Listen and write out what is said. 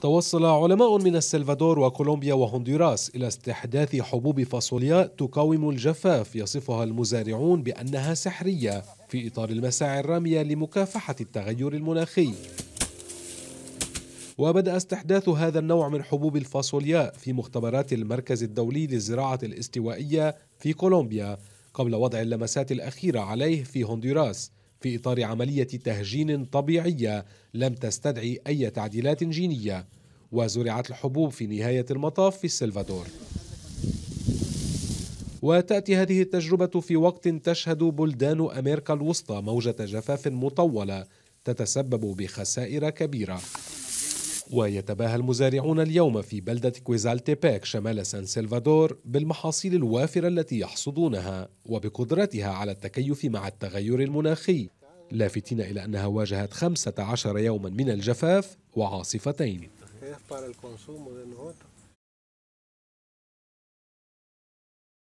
توصل علماء من السلفادور وكولومبيا وهندوراس إلى استحداث حبوب فاصوليا تقاوم الجفاف يصفها المزارعون بأنها سحرية في إطار المساعي الرامية لمكافحة التغير المناخي وبدأ استحداث هذا النوع من حبوب الفاصولياء في مختبرات المركز الدولي للزراعة الاستوائية في كولومبيا قبل وضع اللمسات الأخيرة عليه في هندوراس في إطار عملية تهجين طبيعية لم تستدعي أي تعديلات جينية وزرعت الحبوب في نهاية المطاف في السلفادور وتأتي هذه التجربة في وقت تشهد بلدان أمريكا الوسطى موجة جفاف مطولة تتسبب بخسائر كبيرة ويتباهى المزارعون اليوم في بلدة كويزالتيباك شمال سان سلفادور بالمحاصيل الوافرة التي يحصدونها وبقدرتها على التكيف مع التغير المناخي لافتين إلى أنها واجهت 15 يوما من الجفاف وعاصفتين